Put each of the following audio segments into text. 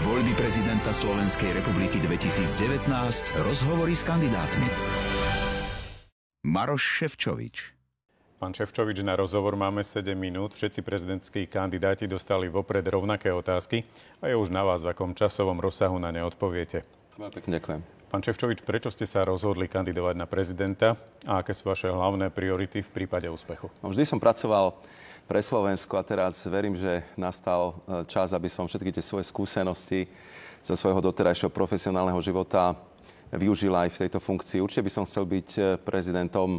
Voľby prezidenta Slovenskej republiky 2019, rozhovory s kandidátmi. Maroš Ševčovič. Pán Ševčovič, na rozhovor máme 7 minút. Všetci prezidentskí kandidáti dostali vopred rovnaké otázky a je už na vás, v akom časovom rozsahu na ne odpoviete. Pekne ďakujem. Pán Čevčovič, prečo ste sa rozhodli kandidovať na prezidenta a aké sú vaše hlavné priority v prípade úspechu? No, vždy som pracoval pre Slovensko a teraz verím, že nastal e, čas, aby som všetky tie svoje skúsenosti zo svojho doterajšieho profesionálneho života využil aj v tejto funkcii. Určite by som chcel byť e, prezidentom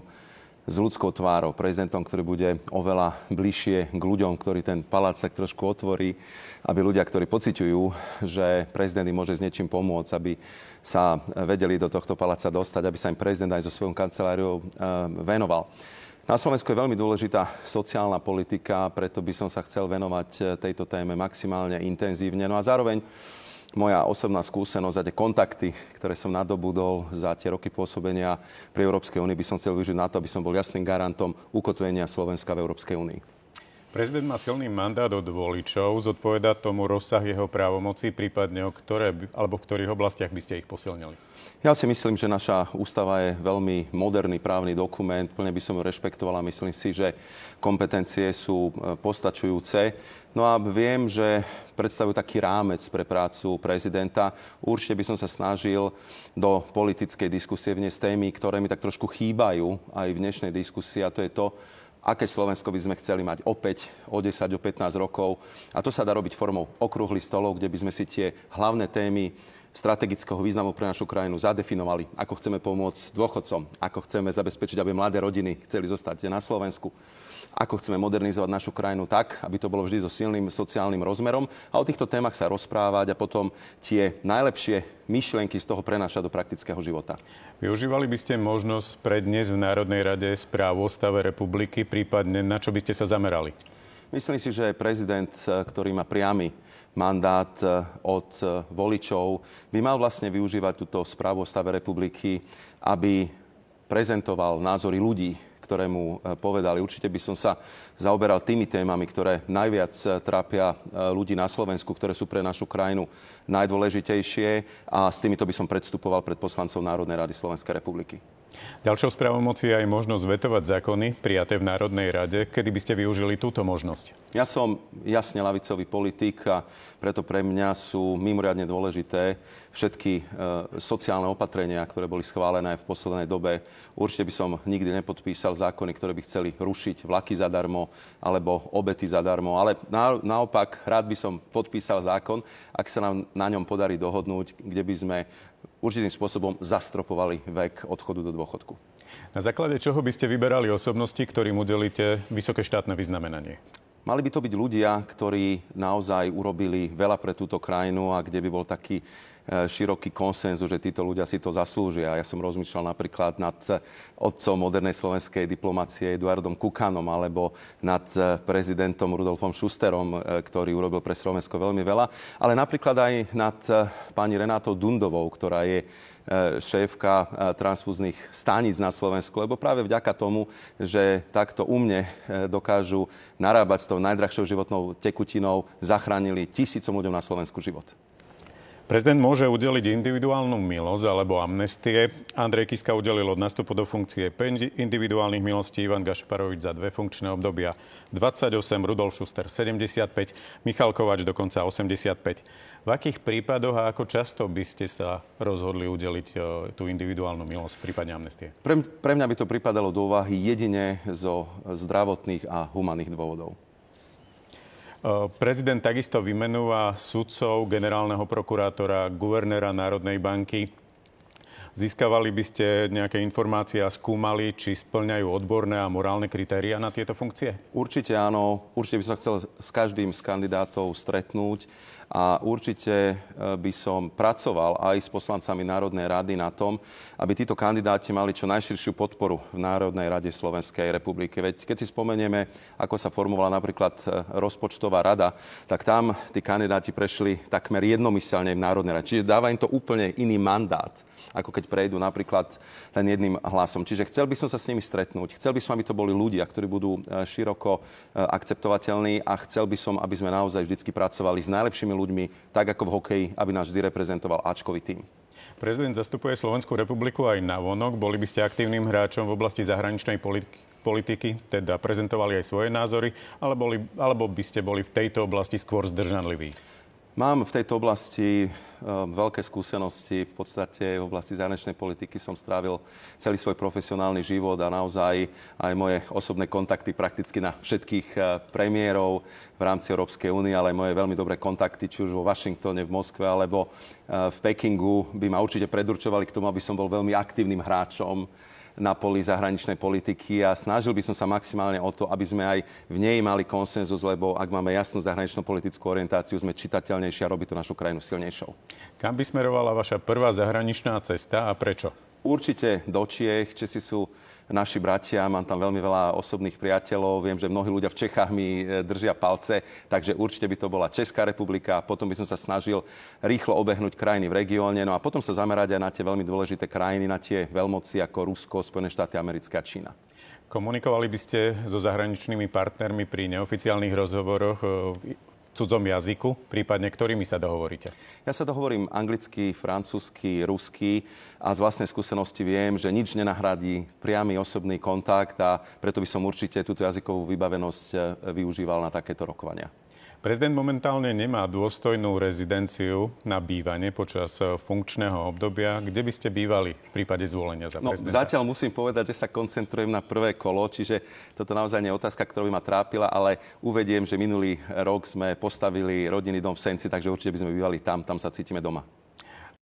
s ľudskou tvárou, prezidentom, ktorý bude oveľa bližšie k ľuďom, ktorý ten palác tak trošku otvorí, aby ľudia, ktorí pociťujú, že prezident im môže s niečím pomôcť, aby sa vedeli do tohto paláca dostať, aby sa im prezident aj so svojou kanceláriou eh, venoval. Na Slovensku je veľmi dôležitá sociálna politika, preto by som sa chcel venovať eh, tejto téme maximálne intenzívne. No a zároveň moja osobná skúsenosť a tie kontakty, ktoré som nadobudol za tie roky pôsobenia pri Európskej únii, by som chcel využiť na to, aby som bol jasným garantom ukotvenia Slovenska v Európskej únii. Prezident má silný mandát od voličov, zodpoveda tomu rozsah jeho právomoci, prípadne o ktoré, alebo v ktorých oblastiach by ste ich posilnili? Ja si myslím, že naša ústava je veľmi moderný právny dokument, plne by som ju rešpektovala. Myslím si, že kompetencie sú e, postačujúce. No a viem, že predstavujú taký rámec pre prácu prezidenta. Určite by som sa snažil do politickej diskusie vniesť témy, ktoré mi tak trošku chýbajú aj v dnešnej diskusii a to je to, aké Slovensko by sme chceli mať opäť o 10, o 15 rokov. A to sa dá robiť formou okrúhlych stolov, kde by sme si tie hlavné témy strategického významu pre našu krajinu zadefinovali, ako chceme pomôcť dôchodcom, ako chceme zabezpečiť, aby mladé rodiny chceli zostať na Slovensku, ako chceme modernizovať našu krajinu tak, aby to bolo vždy so silným sociálnym rozmerom a o týchto témach sa rozprávať a potom tie najlepšie myšlienky z toho prenášať do praktického života. Využívali by ste možnosť pre dnes v Národnej rade správu o stave republiky, prípadne na čo by ste sa zamerali? Myslím si, že prezident, eh, ktorý má priamy mandát eh, od eh, voličov, by mal vlastne využívať túto správu o stave republiky, aby prezentoval názory ľudí, ktoré mu povedali. Určite by som sa zaoberal tými témami, ktoré najviac trápia ľudí na Slovensku, ktoré sú pre našu krajinu najdôležitejšie a s týmito by som predstupoval pred poslancov Národnej rady Slovenskej republiky. Ďalšou moci je aj možnosť vetovať zákony prijaté v Národnej rade. Kedy by ste využili túto možnosť? Ja som jasne lavicový politik a preto pre mňa sú mimoriadne dôležité všetky e, sociálne opatrenia, ktoré boli schválené v poslednej dobe. Určite by som nikdy nepodpísal zákony, ktoré by chceli rušiť vlaky zadarmo alebo obety zadarmo. Ale na, naopak, rád by som podpísal zákon, ak sa nám na ňom podarí dohodnúť, kde by sme určitým spôsobom zastropovali vek odchodu do dôchodku. Na základe čoho by ste vyberali osobnosti, ktorým udelíte vysoké štátne vyznamenanie? Mali by to byť ľudia, ktorí naozaj urobili veľa pre túto krajinu a kde by bol taký Eh, široký konsenzus, že títo ľudia si to zaslúžia. Ja som rozmýšľal napríklad nad eh, otcom modernej slovenskej diplomacie Eduardom Kukanom alebo nad eh, prezidentom Rudolfom Šusterom, ktorý urobil pre Slovensko veľmi veľa, ale napríklad aj nad pani Renátou Dundovou, ktorá je šéfka transfúznych staníc na Slovensku, lebo práve vďaka tomu, že takto u mne dokážu narábať s tou najdrahšou životnou tekutinou, zachránili tisícom ľuďom na Slovensku život. Prezident môže udeliť individuálnu milosť alebo amnestie. Andrej Kiska udelil od nastupu do funkcie 5 individuálnych milostí, Ivan Gašparovič za dve funkčné obdobia 28, Rudolf Šuster 75, Michal Kovač dokonca 85. V akých prípadoch a ako často by ste sa rozhodli udeliť e, tú individuálnu milosť v prípade amnestie? Pre, pre mňa by to pripadalo do úvahy jedine zo zdravotných a humaných dôvodov. Eh, prezident takisto vymenúva sudcov, generálneho prokurátora, guvernéra Národnej banky. Získavali by ste nejaké informácie a skúmali, či splňajú odborné a morálne kritéria na tieto funkcie? Určite áno. Určite by som chcel s každým z kandidátov stretnúť a určite eh, by som pracoval aj s poslancami Národnej rady na tom, aby títo kandidáti mali čo najširšiu podporu v Národnej rade Slovenskej republiky. Veď keď si spomenieme, ako sa formovala napríklad eh, rozpočtová rada, tak tam tí kandidáti prešli takmer jednomyselne v Národnej rade. Čiže dáva im to úplne iný mandát, ako keď keď prejdú napríklad len jedným hlasom. Čiže chcel by som sa s nimi stretnúť, chcel by som, aby to boli ľudia, ktorí budú e, široko e, akceptovateľní a chcel by som, aby sme naozaj vždy pracovali s najlepšími ľuďmi, tak ako v hokeji, aby nás vždy reprezentoval Ačkový tým. Prezident zastupuje Slovenskú republiku aj na vonok. Boli by ste aktívnym hráčom v oblasti zahraničnej politiky, teda prezentovali aj svoje názory, alebo by ste boli v tejto oblasti skôr zdržanliví? Mám v tejto oblasti ehm, veľké skúsenosti. V podstate v oblasti zahraničnej politiky som strávil celý svoj profesionálny život a naozaj aj moje osobné kontakty prakticky na všetkých ehm, premiérov v rámci Európskej únie, ale aj moje veľmi dobré kontakty, či už vo Washingtone, v Moskve alebo ehm, v Pekingu, by ma určite predurčovali k tomu, aby som bol veľmi aktívnym hráčom na poli zahraničnej politiky a snažil by som sa maximálne o to, aby sme aj v nej mali konsenzus, lebo ak máme jasnú zahraničnú politickú orientáciu, sme čitateľnejší a robí to našu krajinu silnejšou. Kam by smerovala vaša prvá zahraničná cesta a prečo? Určite do Čiech. Česi sú naši bratia, mám tam veľmi veľa osobných priateľov, viem, že mnohí ľudia v Čechách mi e, držia palce, takže určite by to bola Česká republika, potom by som sa snažil rýchlo obehnúť krajiny v regióne, no a potom sa zamerať aj na tie veľmi dôležité krajiny, na tie veľmoci ako Rusko, Spojené štáty americké a Čína. Komunikovali by ste so zahraničnými partnermi pri neoficiálnych rozhovoroch e, cudzom jazyku, prípadne ktorými sa dohovoríte? Ja sa dohovorím anglicky, francúzsky, rusky a z vlastnej skúsenosti viem, že nič nenahradí priamy osobný kontakt a preto by som určite túto jazykovú vybavenosť e, využíval na takéto rokovania. Prezident momentálne nemá dôstojnú rezidenciu na bývanie počas eh, funkčného obdobia. Kde by ste bývali v prípade zvolenia za no, prezidenta? No, zatiaľ musím povedať, že sa koncentrujem na prvé kolo, čiže toto naozaj nie je otázka, ktorá by ma trápila, ale uvediem, že minulý rok sme postavili rodinný dom v Senci, takže určite by sme bývali tam, tam sa cítime doma.